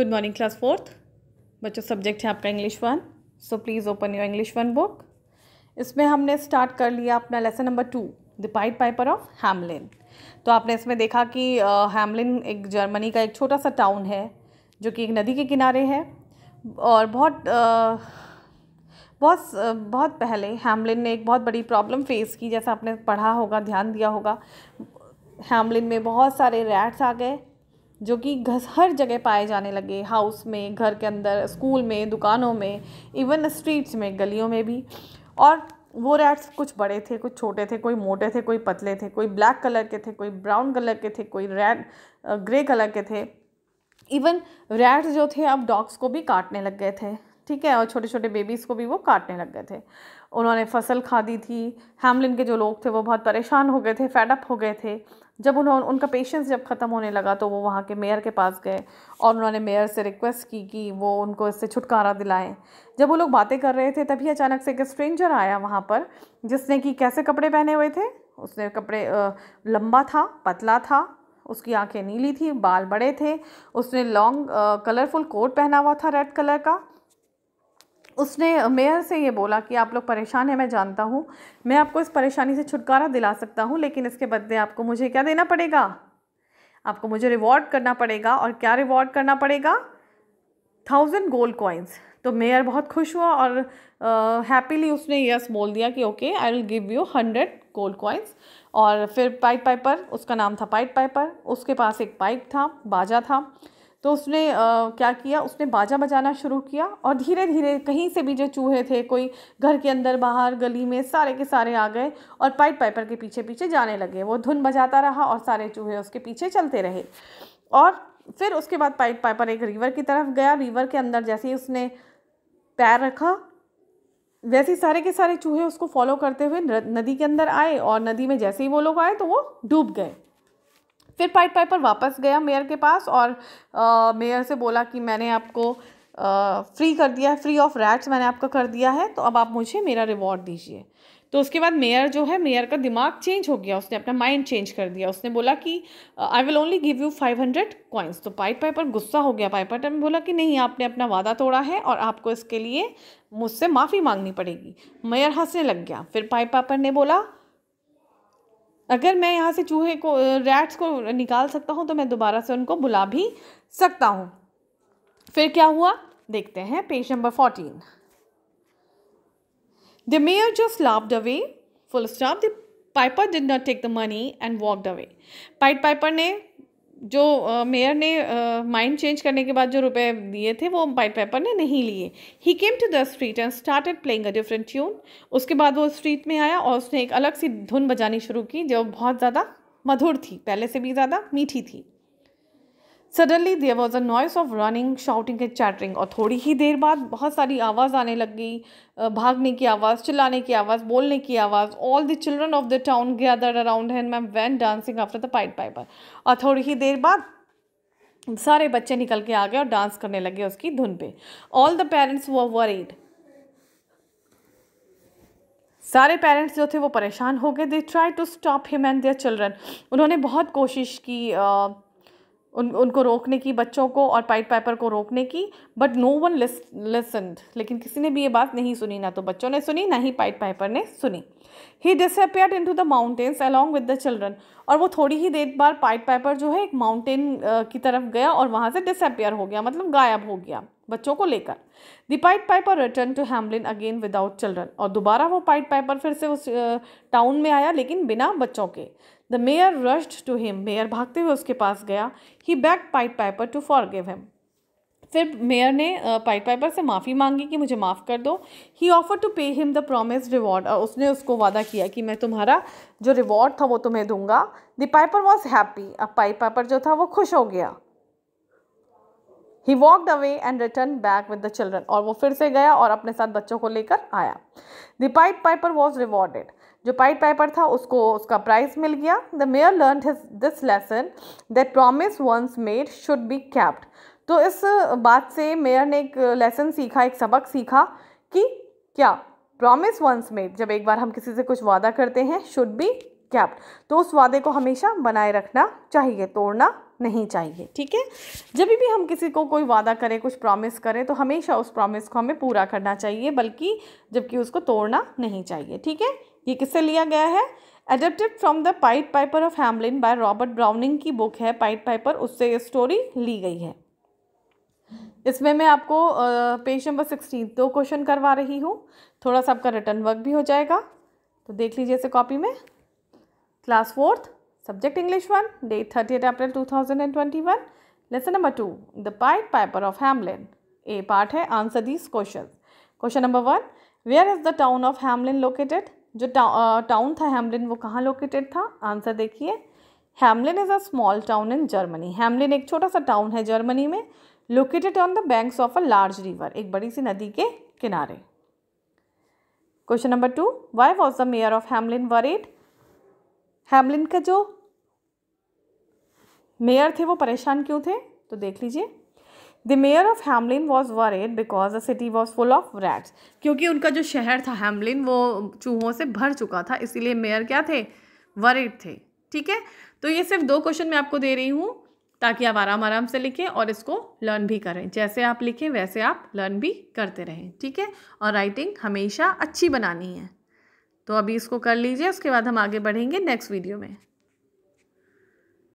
good morning class fourth बच्चों subject है आपका English one so please open your English one book इसमें हमने स्टार्ट कर लिया अपना lesson number two the pied piper of Hamelin तो आपने इसमें देखा कि हैमलिन uh, एक जर्मनी का एक छोटा सा टाउन है जो कि एक नदी के किनारे है और बहुत uh, बहुत बहुत पहले हैमलिन ने एक बहुत बड़ी प्रॉब्लम फेस की जैसा आपने पढ़ा होगा ध्यान दिया होगा हैमलिन में बहुत सारे रैट्स आ गए जो कि घर हर जगह पाए जाने लगे हाउस में घर के अंदर स्कूल में दुकानों में इवन स्ट्रीट्स में गलियों में भी और वो रैट्स कुछ बड़े थे कुछ छोटे थे कोई मोटे थे कोई पतले थे कोई ब्लैक कलर के थे कोई ब्राउन कलर के थे कोई रेड ग्रे कलर के थे इवन रैट्स जो थे अब डॉग्स को भी काटने लग गए थे ठीक है और छोटे छोटे बेबीज़ को भी वो काटने लग गए थे उन्होंने फसल खा दी थी हेमलिन के जो लोग थे वो बहुत परेशान हो गए थे फैडअप हो गए थे जब उन्होंने उनका पेशेंस जब ख़त्म होने लगा तो वो वहाँ के मेयर के पास गए और उन्होंने मेयर से रिक्वेस्ट की कि वो उनको इससे छुटकारा दिलाएं जब वो लोग बातें कर रहे थे तभी अचानक से एक स्ट्रेंजर आया वहाँ पर जिसने कि कैसे कपड़े पहने हुए थे उसने कपड़े लंबा था पतला था उसकी आंखें नीली थी बाल बड़े थे उसने लॉन्ग कलरफुल कोट पहना हुआ था रेड कलर का उसने मेयर से ये बोला कि आप लोग परेशान हैं मैं जानता हूँ मैं आपको इस परेशानी से छुटकारा दिला सकता हूँ लेकिन इसके बदले आपको मुझे क्या देना पड़ेगा आपको मुझे रिवॉर्ड करना पड़ेगा और क्या रिवॉर्ड करना पड़ेगा थाउजेंड गोल्ड कॉइन्स तो मेयर बहुत खुश हुआ और हैप्पीली उसने यस बोल दिया कि okay I will give you hundred gold coins और फिर पाइप पाइपर उसका नाम था पाइप पाइपर उसके पास एक पाइप था बाजा था तो उसने आ, क्या किया उसने बाजा बजाना शुरू किया और धीरे धीरे कहीं से भी जो चूहे थे कोई घर के अंदर बाहर गली में सारे के सारे आ गए और पाइप पाइपर के पीछे पीछे जाने लगे वो धुन बजाता रहा और सारे चूहे उसके पीछे चलते रहे और फिर उसके बाद पाइप पाइपर एक रिवर की तरफ गया रिवर के अंदर जैसे ही उसने पैर रखा वैसे ही सारे के सारे चूहे उसको फॉलो करते हुए नदी के अंदर आए और नदी में जैसे ही वो लोग आए तो वो डूब गए फिर पाइट पाइपर वापस गया मेयर के पास और मेयर से बोला कि मैंने आपको फ्री कर दिया है फ्री ऑफ रैट्स मैंने आपका कर दिया है तो अब आप मुझे मेरा रिवॉर्ड दीजिए तो उसके बाद मेयर जो है मेयर का दिमाग चेंज हो गया उसने अपना माइंड चेंज कर दिया उसने बोला कि I will only give you five hundred coins तो पाइप पाइपर गुस्सा हो गया पाइप पाइपर ने बोला कि नहीं आपने अपना वादा तोड़ा है और आपको इसके लिए मुझसे माफ़ी मांगनी पड़ेगी मेयर हंसने लग गया फिर पाइप पाइपर ने बोला अगर मैं यहाँ से चूहे को रैट्स को निकाल सकता हूँ तो मैं दोबारा से उनको बुला भी सकता हूँ फिर क्या हुआ देखते हैं page number fourteen the mayor just laughed away full stop the piper did not take the money and walked away pied piper ने जो मेयर ने माइंड चेंज करने के बाद जो रुपए दिए थे वो वाइट पेपर ने नहीं लिए ही came to the street and started playing a different tune उसके बाद वो स्ट्रीट में आया और उसने एक अलग सी धुन बजानी शुरू की जो बहुत ज़्यादा मधुर थी पहले से भी ज़्यादा मीठी थी suddenly there was a noise of running shouting and chattering और थोड़ी ही देर बाद बहुत सारी आवाज़ आने लग गई भागने की आवाज़ चिल्लाने की आवाज़ बोलने की आवाज़ all the children of the town gather around hand ma'am van dancing after the pied piper और थोड़ी ही देर बाद सारे बच्चे निकल के आ गए और डांस करने लगे उसकी धुन पे ऑल द पेरेंट्स वो वरीड सारे पेरेंट्स जो थे वो परेशान हो गए they try to stop him and their children उन्होंने बहुत कोशिश की uh, उन उनको रोकने की बच्चों को और पाइट पाइपर को रोकने की बट नो वन लिसन लेकिन किसी ने भी ये बात नहीं सुनी ना तो बच्चों ने सुनी ना ही पाइट पाइपर ने सुनी ही disappear into the mountains along with the children और वो थोड़ी ही देर बाद पाइट पाइपर जो है एक माउंटेन की तरफ गया और वहाँ से डिसअपेयर हो गया मतलब गायब हो गया बच्चों को लेकर the pied piper return to Hamelin again without children और दोबारा वो पाइट पाइपर फिर से उस टाउन में आया लेकिन बिना बच्चों के the mayor rushed to him mayor भागते हुए उसके पास गया he begged pied piper to forgive him फिर मेयर ने पाइट पाइपर से माफ़ी मांगी कि मुझे माफ़ कर दो he offer to pay him the promise reward और उसने उसको वादा किया कि मैं तुम्हारा जो रिवॉर्ड था वो तुम्हें दूंगा द पाइपर वॉज हैप्पी अब पाइप पाइपर जो था वो खुश हो गया he walked away and return back with the children और वो फिर से गया और अपने साथ बच्चों को लेकर आया the pied piper was rewarded जो पाइट पाइपर था उसको उसका प्राइज मिल गया the mayor learn his this lesson that promise once made should be kept तो इस बात से मेयर ने एक लेसन सीखा एक सबक सीखा कि क्या प्रॉमिस वंस मेड जब एक बार हम किसी से कुछ वादा करते हैं शुड बी कैप्ड तो उस वादे को हमेशा बनाए रखना चाहिए तोड़ना नहीं चाहिए ठीक है जब भी हम किसी को कोई वादा करें कुछ प्रॉमिस करें तो हमेशा उस प्रॉमिस को हमें पूरा करना चाहिए बल्कि जबकि उसको तोड़ना नहीं चाहिए ठीक है ये किससे लिया गया है adapted from the pied piper of Hamelin by Robert Browning की बुक है पाइट पाइपर उससे ये स्टोरी ली गई है इसमें मैं आपको पेज नंबर सिक्सटीन दो क्वेश्चन करवा रही हूँ थोड़ा सा आपका रिटर्न वर्क भी हो जाएगा तो देख लीजिए इसे कॉपी में class fourth subject English one date thirty eight April two thousand and twenty one lesson number two the pied piper of Hamelin A part है answer these question question number one where is the town of Hamelin located जो town था Hamelin वो कहाँ located था answer देखिए Hamelin is a small town in Germany Hamelin एक छोटा सा टाउन है जर्मनी में located on the banks of a large river एक बड़ी सी नदी के किनारे question number two why was the mayor of Hamelin worried Hamelin का जो मेयर थे वो परेशान क्यों थे तो देख लीजिए the mayor of Hamelin was worried because the city was full of rats क्योंकि उनका जो शहर था हेमलिन वो चूहों से भर चुका था इसीलिए मेयर क्या थे वरेड थे ठीक है तो ये सिर्फ दो क्वेश्चन मैं आपको दे रही हूँ ताकि आप आराम आराम से लिखें और इसको लर्न भी करें जैसे आप लिखें वैसे आप लर्न भी करते रहें ठीक है और राइटिंग हमेशा अच्छी बनानी है तो अभी इसको कर लीजिए उसके बाद हम आगे बढ़ेंगे नेक्स्ट वीडियो में